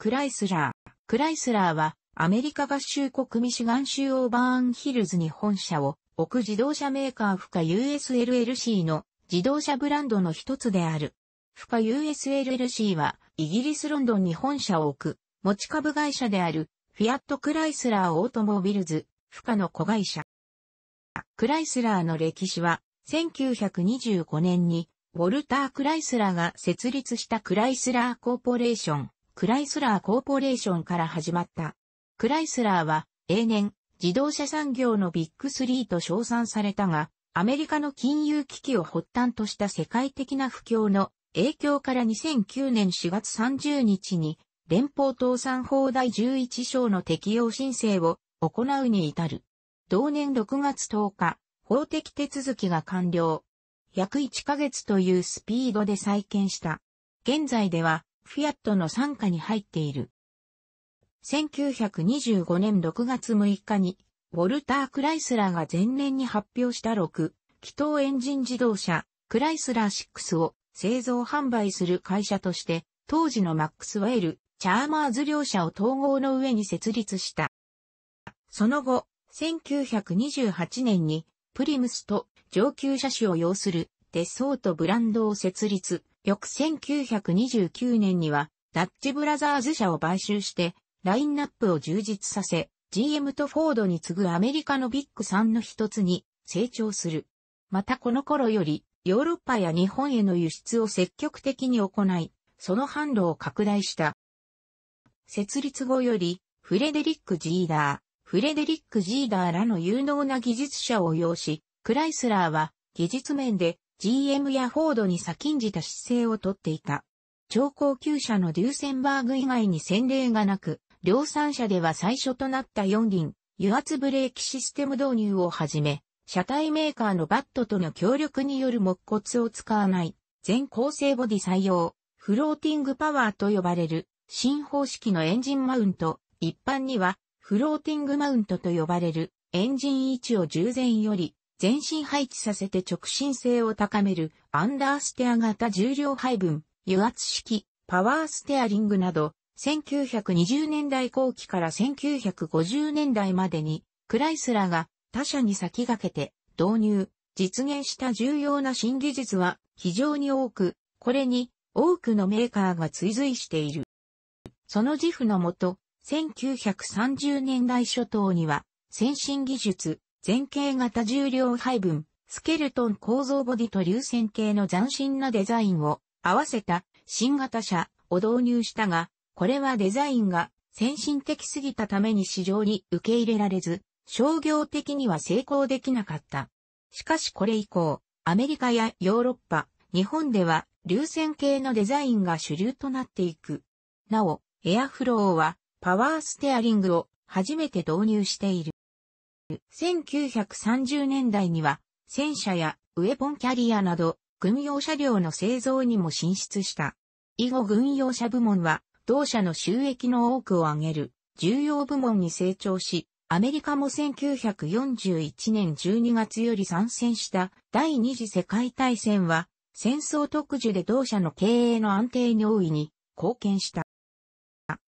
クライスラー。クライスラーは、アメリカ合衆国ミシガン州オーバーンヒルズに本社を置く自動車メーカーフカ USLLC の自動車ブランドの一つである。フカ USLLC は、イギリスロンドンに本社を置く、持ち株会社である、フィアット・クライスラー・オートモビルズ、フカの子会社。クライスラーの歴史は、1925年に、ウォルター・クライスラーが設立したクライスラー・コーポレーション、クライスラーコーポレーションから始まった。クライスラーは、永年、自動車産業のビッグスリーと称賛されたが、アメリカの金融危機を発端とした世界的な不況の影響から2009年4月30日に連邦倒産法第11章の適用申請を行うに至る。同年6月10日、法的手続きが完了。約1ヶ月というスピードで再建した。現在ではフィアットの傘下に入っている。1925年6月6日に、ウォルター・クライスラーが前年に発表した6、気筒エンジン自動車、クライスラー6を製造販売する会社として、当時のマックス・ウェイル、チャーマーズ両社を統合の上に設立した。その後、1928年に、プリムスと上級車種を要する、デソートブランドを設立。翌1929年には、ダッチブラザーズ社を買収して、ラインナップを充実させ、GM とフォードに次ぐアメリカのビッグ3の一つに成長する。またこの頃より、ヨーロッパや日本への輸出を積極的に行い、その販路を拡大した。設立後より、フレデリック・ジーダー、フレデリック・ジーダーらの有能な技術者を要し、クライスラーは技術面で GM やフォードに先んじた姿勢をとっていた。超高級車のデューセンバーグ以外に先例がなく、量産車では最初となった4輪、油圧ブレーキシステム導入をはじめ、車体メーカーのバットとの協力による木骨を使わない、全構成ボディ採用、フローティングパワーと呼ばれる、新方式のエンジンマウント、一般には、フローティングマウントと呼ばれる、エンジン位置を従前より、全身配置させて直進性を高めるアンダーステア型重量配分、油圧式、パワーステアリングなど、1920年代後期から1950年代までに、クライスラーが他社に先駆けて導入、実現した重要な新技術は非常に多く、これに多くのメーカーが追随している。その自負のもと、1930年代初頭には、先進技術、前傾型重量配分、スケルトン構造ボディと流線形の斬新なデザインを合わせた新型車を導入したが、これはデザインが先進的すぎたために市場に受け入れられず、商業的には成功できなかった。しかしこれ以降、アメリカやヨーロッパ、日本では流線形のデザインが主流となっていく。なお、エアフローはパワーステアリングを初めて導入している。1930年代には戦車やウェポンキャリアなど軍用車両の製造にも進出した。以後軍用車部門は同社の収益の多くを上げる重要部門に成長し、アメリカも1941年12月より参戦した第二次世界大戦は戦争特需で同社の経営の安定に大いに貢献した。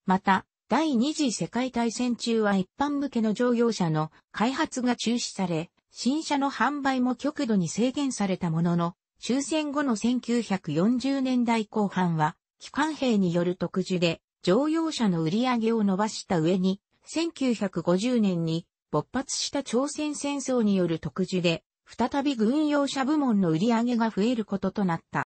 また、第二次世界大戦中は一般向けの乗用車の開発が中止され、新車の販売も極度に制限されたものの、終戦後の1940年代後半は、機関兵による特需で乗用車の売り上げを伸ばした上に、1950年に勃発した朝鮮戦争による特需で、再び軍用車部門の売り上げが増えることとなった。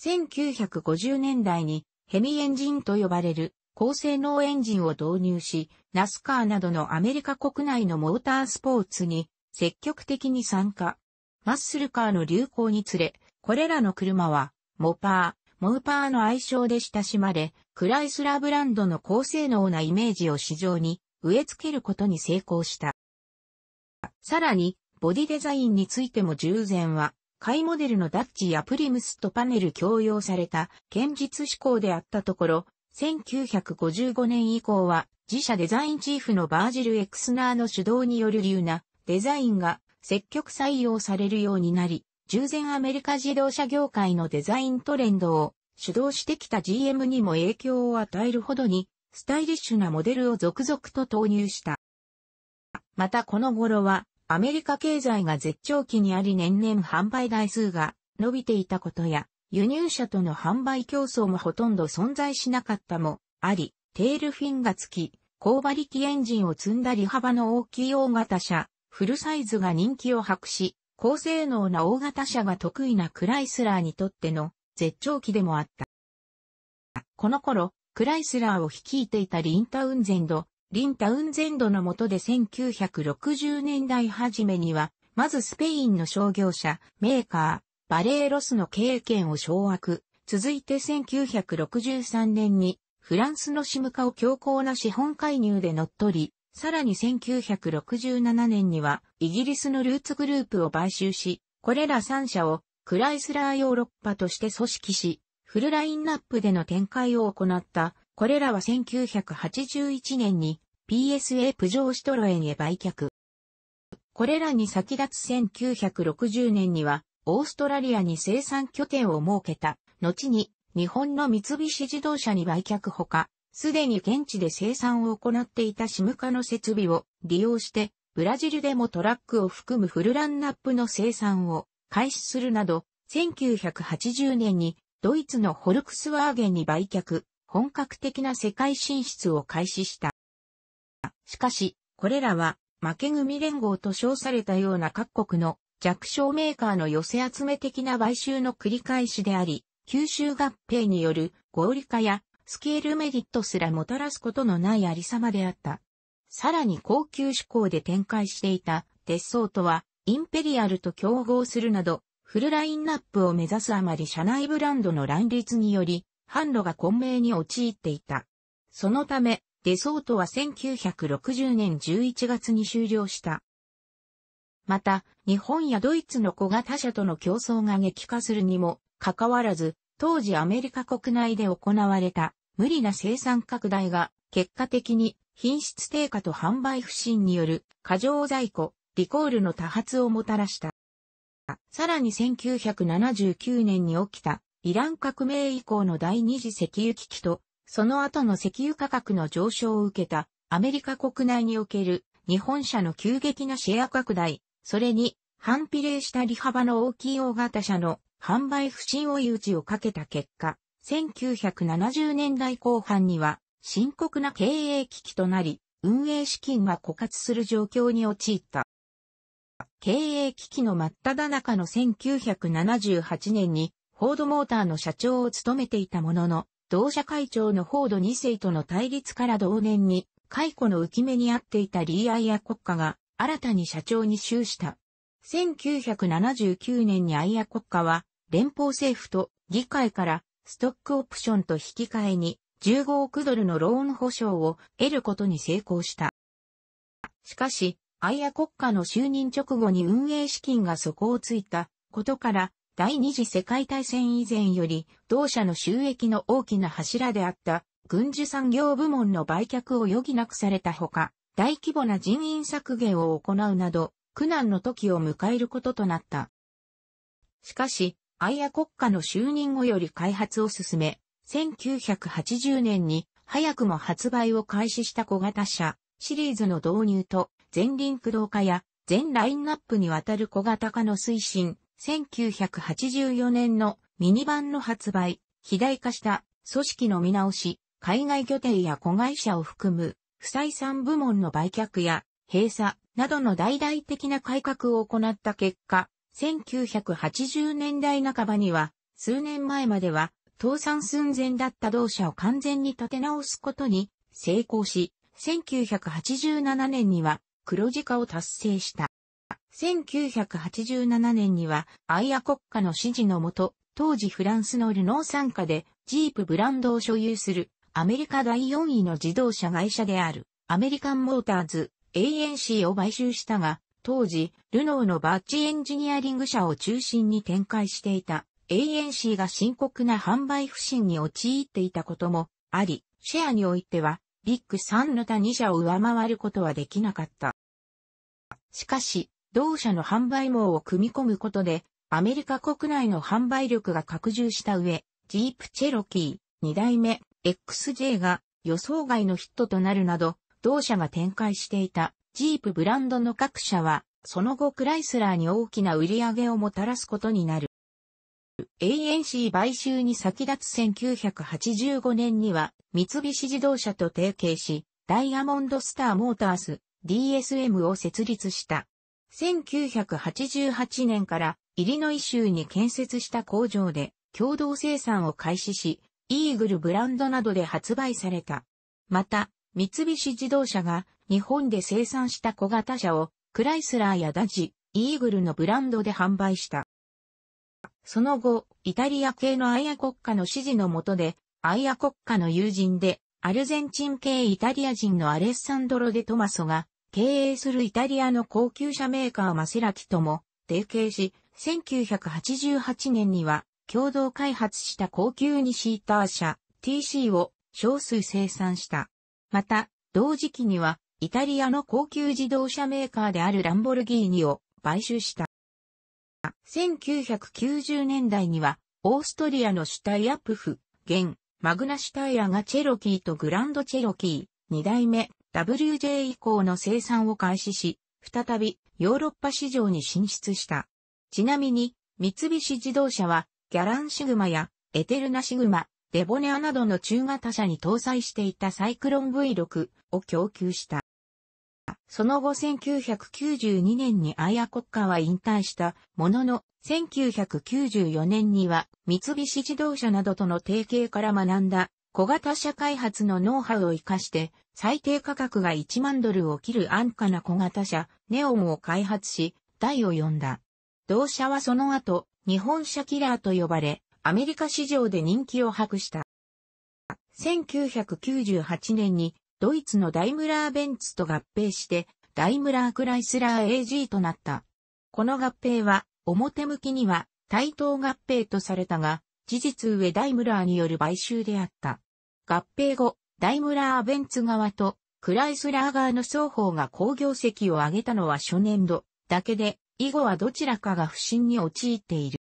1950年代にヘミエンジンと呼ばれる高性能エンジンを導入し、ナスカーなどのアメリカ国内のモータースポーツに積極的に参加。マッスルカーの流行につれ、これらの車は、モパー、モーパーの愛称で親しまれ、クライスラーブランドの高性能なイメージを市場に植え付けることに成功した。さらに、ボディデザインについても従前は、買いモデルのダッチやプリムスとパネル共用された堅実志向であったところ、1955年以降は自社デザインチーフのバージル・エクスナーの主導による流なデザインが積極採用されるようになり、従前アメリカ自動車業界のデザイントレンドを主導してきた GM にも影響を与えるほどに、スタイリッシュなモデルを続々と投入した。またこの頃は、アメリカ経済が絶頂期にあり年々販売台数が伸びていたことや、輸入車との販売競争もほとんど存在しなかったも、あり、テールフィンがつき、高馬力エンジンを積んだ利幅の大きい大型車、フルサイズが人気を博し、高性能な大型車が得意なクライスラーにとっての絶頂期でもあった。この頃、クライスラーを率いていたリンタウンゼンド、リンタウンゼンドの下で1960年代初めには、まずスペインの商業車、メーカー、バレーロスの経営権を掌握。続いて1963年にフランスのシム化を強硬な資本介入で乗っ取り、さらに1967年にはイギリスのルーツグループを買収し、これら3社をクライスラーヨーロッパとして組織し、フルラインナップでの展開を行った。これらは1981年に PSA プジョーシトロエンへ売却。これらに先立つ1960年にはオーストラリアに生産拠点を設けた。後に、日本の三菱自動車に売却ほか、すでに現地で生産を行っていたシム化の設備を利用して、ブラジルでもトラックを含むフルランナップの生産を開始するなど、1980年にドイツのホルクスワーゲンに売却、本格的な世界進出を開始した。しかし、これらは負け組連合と称されたような各国の弱小メーカーの寄せ集め的な買収の繰り返しであり、吸収合併による合理化やスケールメリットすらもたらすことのないありさまであった。さらに高級志向で展開していた鉄装とはインペリアルと競合するなどフルラインナップを目指すあまり社内ブランドの乱立により販路が混迷に陥っていた。そのためデソートは1960年11月に終了した。また、日本やドイツの小型車との競争が激化するにも、かかわらず、当時アメリカ国内で行われた無理な生産拡大が、結果的に品質低下と販売不振による過剰在庫、リコールの多発をもたらした。さらに1979年に起きたイラン革命以降の第二次石油危機と、その後の石油価格の上昇を受けたアメリカ国内における日本車の急激なシェア拡大、それに、反比例した利幅の大きい大型車の販売不振追い打ちをかけた結果、1970年代後半には深刻な経営危機となり、運営資金が枯渇する状況に陥った。経営危機の真っ只中の1978年に、フォードモーターの社長を務めていたものの、同社会長のフォード2世との対立から同年に、解雇の浮き目にあっていたリーアイア国家が、新たに社長に就した。1979年にアイア国家は、連邦政府と議会からストックオプションと引き換えに15億ドルのローン保証を得ることに成功した。しかし、アイア国家の就任直後に運営資金が底をついたことから、第二次世界大戦以前より同社の収益の大きな柱であった軍需産業部門の売却を余儀なくされたほか、大規模な人員削減を行うなど、苦難の時を迎えることとなった。しかし、アイア国家の就任後より開発を進め、1980年に早くも発売を開始した小型車シリーズの導入と全輪駆動化や全ラインナップにわたる小型化の推進、1984年のミニバンの発売、肥大化した組織の見直し、海外拠点や子会社を含む不採算部門の売却や閉鎖などの大々的な改革を行った結果、1980年代半ばには、数年前までは倒産寸前だった同社を完全に立て直すことに成功し、1987年には黒字化を達成した。1987年には、アイア国家の支持のもと、当時フランスのルノー参下で、ジープブランドを所有する、アメリカ第4位の自動車会社である、アメリカンモーターズ、ANC を買収したが、当時、ルノーのバッジエンジニアリング社を中心に展開していた ANC が深刻な販売不振に陥っていたこともあり、シェアにおいては、ビッグ3の他2社を上回ることはできなかった。しかし、同社の販売網を組み込むことで、アメリカ国内の販売力が拡充した上、ジープチェロキー、2代目、XJ が予想外のヒットとなるなど、同社が展開していたジープブランドの各社は、その後クライスラーに大きな売り上げをもたらすことになる。ANC 買収に先立つ1985年には三菱自動車と提携し、ダイヤモンドスターモータース DSM を設立した。1988年からイリノイ州に建設した工場で共同生産を開始し、イーグルブランドなどで発売された。また、三菱自動車が日本で生産した小型車をクライスラーやダジ、イーグルのブランドで販売した。その後、イタリア系のアイア国家の指示のもとで、アイア国家の友人で、アルゼンチン系イタリア人のアレッサンドロ・デ・トマソが、経営するイタリアの高級車メーカーマセラキとも、提携し、1988年には共同開発した高級にシーター車 TC を少数生産した。また、同時期には、イタリアの高級自動車メーカーであるランボルギーニを買収した。1990年代には、オーストリアのシュタイアプフ、現、マグナシュタイアがチェロキーとグランドチェロキー、2代目、WJ 以降の生産を開始し、再びヨーロッパ市場に進出した。ちなみに、三菱自動車はギャランシグマやエテルナシグマ、デボネアなどの中型車に搭載していたサイクロン V6 を供給した。その後1992年にアイア国家は引退したものの、1994年には三菱自動車などとの提携から学んだ小型車開発のノウハウを活かして最低価格が1万ドルを切る安価な小型車ネオンを開発し、台を呼んだ。同社はその後、日本車キラーと呼ばれ、アメリカ市場で人気を博した。1998年にドイツのダイムラーベンツと合併して、ダイムラークライスラー AG となった。この合併は、表向きには、対等合併とされたが、事実上ダイムラーによる買収であった。合併後、ダイムラーベンツ側と、クライスラー側の双方が工業績を上げたのは初年度だけで、以後はどちらかが不審に陥っている。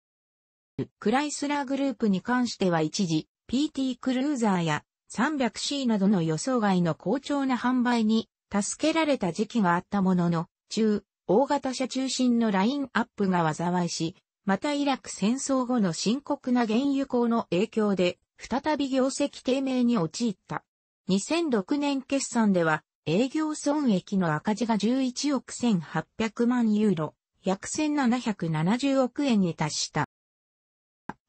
クライスラーグループに関しては一時、PT クルーザーや 300C などの予想外の好調な販売に助けられた時期があったものの、中、大型車中心のラインアップが災いし、またイラク戦争後の深刻な原油高の影響で、再び業績低迷に陥った。2006年決算では、営業損益の赤字が11億1800万ユーロ、約1770億円に達した。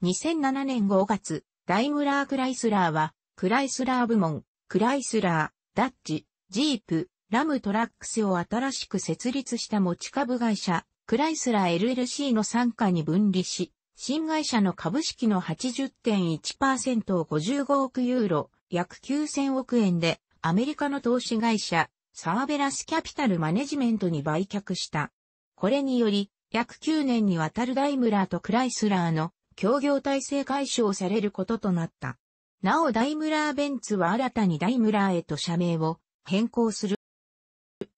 2007年5月、ダイムラー・クライスラーは、クライスラー部門、クライスラー、ダッジ、ジープ、ラムトラックスを新しく設立した持ち株会社、クライスラー LLC の参加に分離し、新会社の株式の80.1%を55億ユーロ、約9000億円で、アメリカの投資会社、サーベラスキャピタルマネジメントに売却した。これにより、約9年にわたるダイムラーとクライスラーの協業体制解消されることとなった。なおダイムラーベンツは新たにダイムラーへと社名を変更する。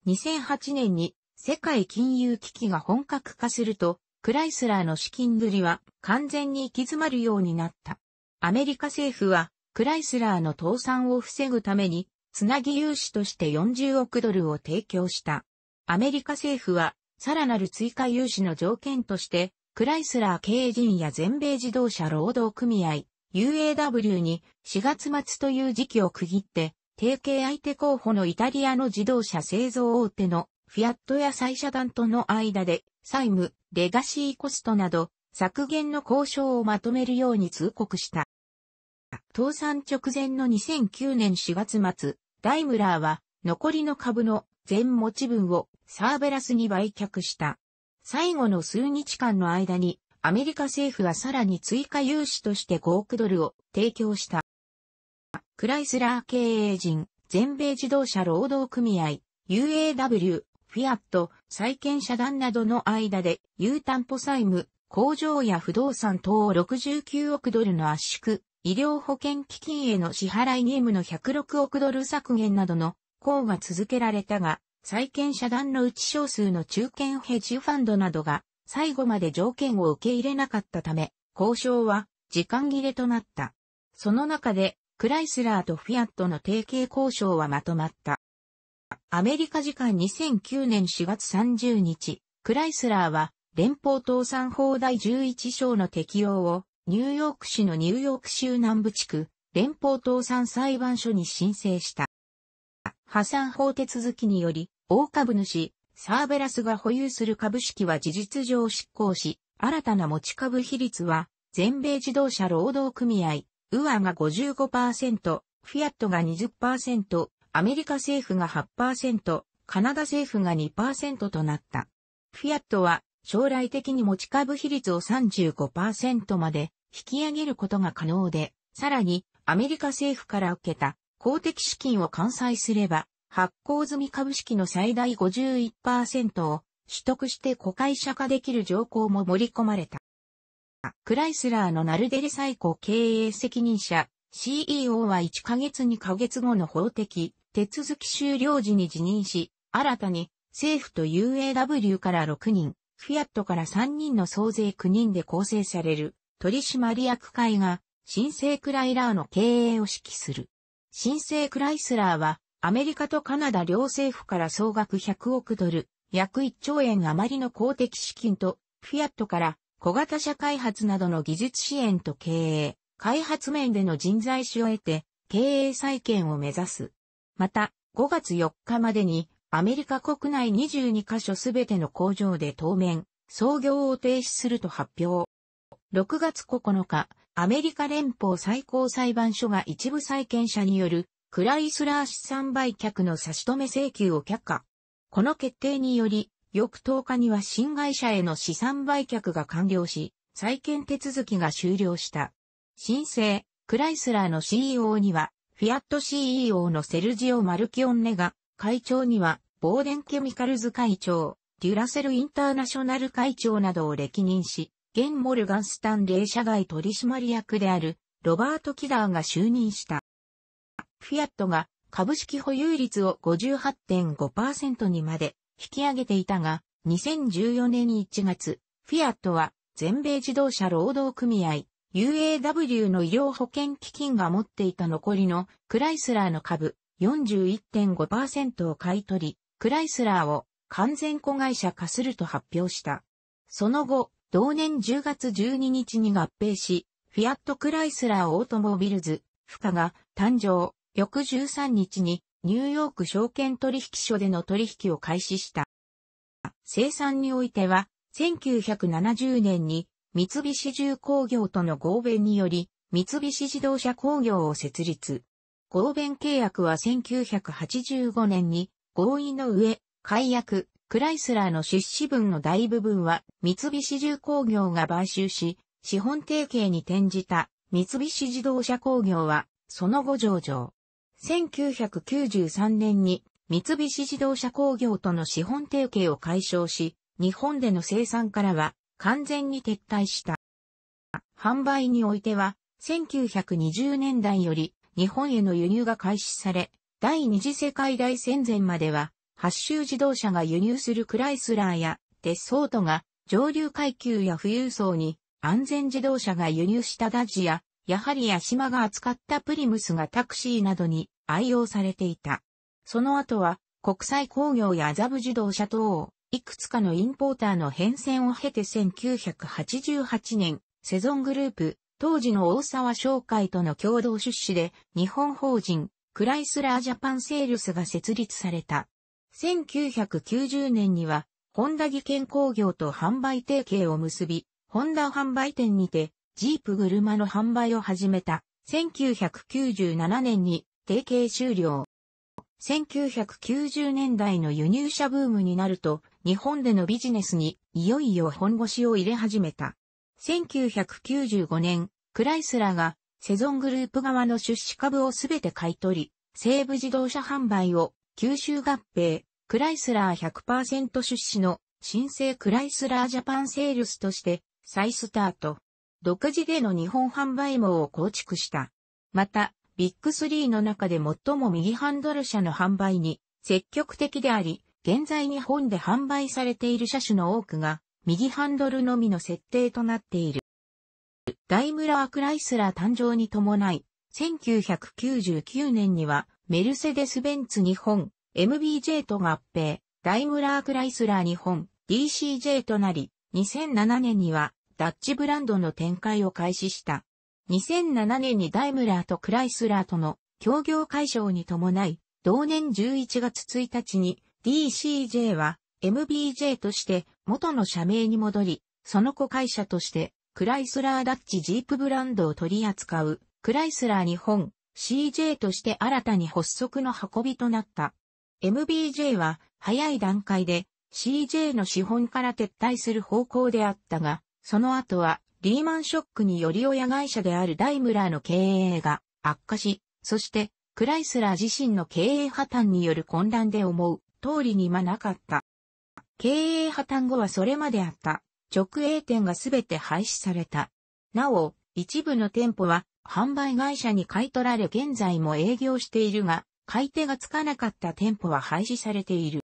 2008年に世界金融危機が本格化すると、クライスラーの資金繰りは完全に行き詰まるようになった。アメリカ政府はクライスラーの倒産を防ぐために、つなぎ融資として40億ドルを提供した。アメリカ政府はさらなる追加融資の条件として、クライスラー経営陣や全米自動車労働組合 UAW に4月末という時期を区切って、提携相手候補のイタリアの自動車製造大手のフィアットや再社団との間で債務、レガシーコストなど削減の交渉をまとめるように通告した。倒産直前の2009年4月末、ダイムラーは残りの株の全持ち分をサーベラスに売却した。最後の数日間の間に、アメリカ政府はさらに追加融資として5億ドルを提供した。クライスラー経営陣、全米自動車労働組合、UAW、フィアット、債権者団などの間で、有担保債務、工場や不動産等を69億ドルの圧縮、医療保険基金への支払い義務の106億ドル削減などの項が続けられたが、債権遮断のうち少数の中堅ヘッジファンドなどが最後まで条件を受け入れなかったため、交渉は時間切れとなった。その中で、クライスラーとフィアットの提携交渉はまとまった。アメリカ時間2009年4月30日、クライスラーは連邦倒産法第11章の適用をニューヨーク市のニューヨーク州南部地区連邦倒産裁判所に申請した。破産法手続きにより大株主、サーベラスが保有する株式は事実上執行し、新たな持ち株比率は、全米自動車労働組合、ウアが55%、フィアットが20%、アメリカ政府が8%、カナダ政府が2%となった。フィアットは将来的に持ち株比率を35%まで引き上げることが可能で、さらにアメリカ政府から受けた公的資金を完済すれば発行済み株式の最大51%を取得して子会社化できる条項も盛り込まれた。クライスラーのナルデル最高経営責任者 CEO は1ヶ月2ヶ月後の法的手続き終了時に辞任し、新たに政府と UAW から6人、フィアットから3人の総勢9人で構成される取締役会が新生クライラーの経営を指揮する。新生クライスラーはアメリカとカナダ両政府から総額100億ドル、約1兆円余りの公的資金と、フィアットから小型車開発などの技術支援と経営、開発面での人材資を得て、経営再建を目指す。また、5月4日までに、アメリカ国内22カ所すべての工場で当面、操業を停止すると発表。6月9日、アメリカ連邦最高裁判所が一部債権者によるクライスラー資産売却の差し止め請求を却下。この決定により、翌10日には新会社への資産売却が完了し、再建手続きが終了した。申請、クライスラーの CEO には、フィアット CEO のセルジオ・マルキオンネが、会長には、ボーデン・ケミカルズ会長、デュラセル・インターナショナル会長などを歴任し、現モルガン・スタンレー社外取締役である、ロバート・キダーが就任した。フィアットが株式保有率を58.5%にまで引き上げていたが、2014年1月、フィアットは全米自動車労働組合 UAW の医療保険基金が持っていた残りのクライスラーの株41.5%を買い取り、クライスラーを完全子会社化すると発表した。その後、同年10月12日に合併し、フィアット・クライスラー・オートモービルズ、負荷が誕生。翌13日にニューヨーク証券取引所での取引を開始した。生産においては、1970年に三菱重工業との合弁により、三菱自動車工業を設立。合弁契約は1985年に合意の上、解約、クライスラーの出資分の大部分は三菱重工業が買収し、資本提携に転じた三菱自動車工業はその後上場。1993年に三菱自動車工業との資本提携を解消し、日本での生産からは完全に撤退した。販売においては、1920年代より日本への輸入が開始され、第二次世界大戦前までは、発州自動車が輸入するクライスラーやデソートが上流階級や富裕層に安全自動車が輸入したダジややはり屋島が扱ったプリムスがタクシーなどに愛用されていた。その後は、国際工業や麻布自動車等を、いくつかのインポーターの変遷を経て1988年、セゾングループ、当時の大沢商会との共同出資で、日本法人、クライスラージャパンセールスが設立された。1990年には、ホンダ技研工業と販売提携を結び、ホンダ販売店にて、ジープ車の販売を始めた。1997年に提携終了。1990年代の輸入車ブームになると、日本でのビジネスにいよいよ本腰を入れ始めた。1995年、クライスラがセゾングループ側の出資株をすべて買い取り、西部自動車販売を吸収合併、クライスラー100%出資の新生クライスラージャパンセールスとして再スタート。独自での日本販売網を構築した。また、ビッグスリーの中で最も右ハンドル車の販売に積極的であり、現在日本で販売されている車種の多くが右ハンドルのみの設定となっている。ダイムラー・クライスラー誕生に伴い、1999年にはメルセデス・ベンツ日本 MBJ と合併、ダイムラー・クライスラー日本 DCJ となり、2007年にはダッチブランドの展開を開始した。2007年にダイムラーとクライスラーとの協業解消に伴い、同年11月1日に DCJ は MBJ として元の社名に戻り、その子会社としてクライスラーダッチジープブランドを取り扱うクライスラー日本 CJ として新たに発足の運びとなった。MBJ は早い段階で CJ の資本から撤退する方向であったが、その後は、リーマンショックにより親会社であるダイムラーの経営が悪化し、そして、クライスラー自身の経営破綻による混乱で思う通りにまなかった。経営破綻後はそれまであった直営店がすべて廃止された。なお、一部の店舗は販売会社に買い取られ現在も営業しているが、買い手がつかなかった店舗は廃止されている。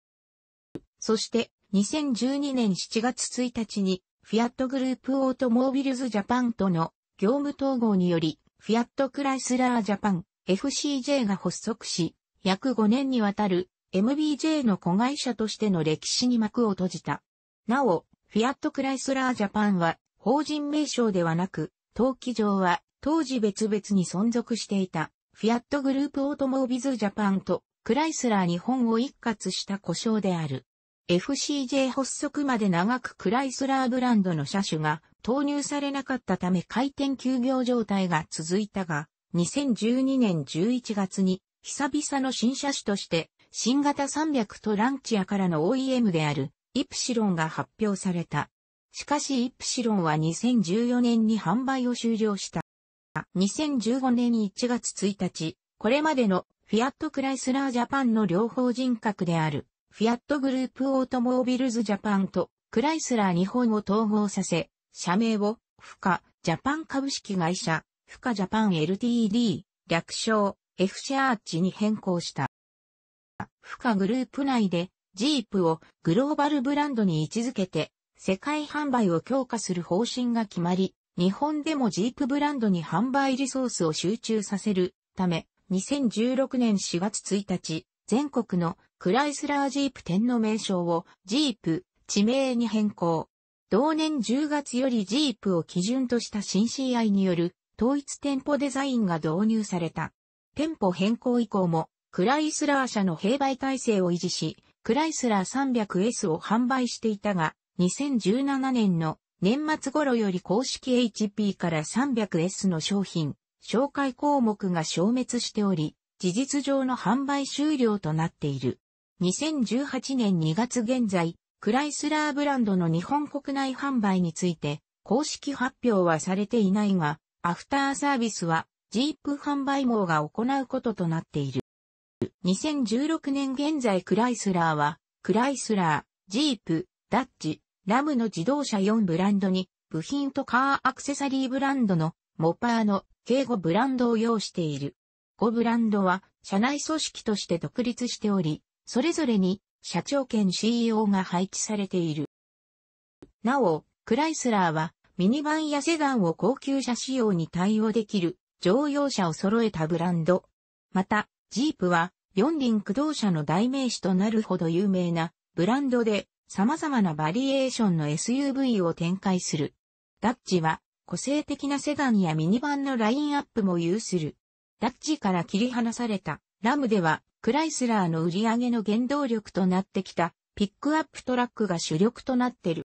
そして、2012年7月1日にフィアットグループオートモービルズジャパンとの業務統合により、フィアットクライスラージャパン FCJ が発足し、約5年にわたる MBJ の子会社としての歴史に幕を閉じた。なお、フィアットクライスラージャパンは法人名称ではなく、登記上は当時別々に存続していたフィアットグループオートモービルズジャパンとクライスラー日本を一括した故障である。FCJ 発足まで長くクライスラーブランドの車種が投入されなかったため回転休業状態が続いたが、2012年11月に久々の新車種として新型300とランチアからの OEM であるイプシロンが発表された。しかしイプシロンは2014年に販売を終了した。2015年1月1日、これまでのフィアットクライスラージャパンの両方人格であるフィアットグループオートモービルズジャパンとクライスラー日本を統合させ、社名を、フカ、ジャパン株式会社、フカジャパン LTD、略称、F シャーチに変更した。フカグループ内で、ジープをグローバルブランドに位置づけて、世界販売を強化する方針が決まり、日本でもジープブランドに販売リソースを集中させるため、2016年4月1日、全国のクライスラージープ店の名称をジープ、地名に変更。同年10月よりジープを基準とした新 CI による統一店舗デザインが導入された。店舗変更以降も、クライスラー社の併売体制を維持し、クライスラー 300S を販売していたが、2017年の年末頃より公式 HP から 300S の商品、紹介項目が消滅しており、事実上の販売終了となっている。2018年2月現在、クライスラーブランドの日本国内販売について、公式発表はされていないが、アフターサービスは、ジープ販売網が行うこととなっている。2016年現在クライスラーは、クライスラー、ジープ、ダッチ、ラムの自動車4ブランドに、部品とカーアクセサリーブランドのモパーの計5ブランドを用している。5ブランドは社内組織として独立しており、それぞれに社長兼 CEO が配置されている。なお、クライスラーはミニバンやセダンを高級車仕様に対応できる乗用車を揃えたブランド。また、ジープは四輪駆動車の代名詞となるほど有名なブランドで様々なバリエーションの SUV を展開する。ダッジは個性的なセダンやミニバンのラインアップも有する。ダッジから切り離されたラムではクライスラーの売り上げの原動力となってきたピックアップトラックが主力となってる。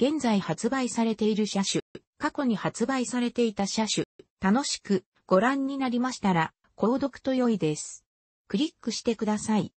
現在発売されている車種、過去に発売されていた車種、楽しくご覧になりましたら、購読と良いです。クリックしてください。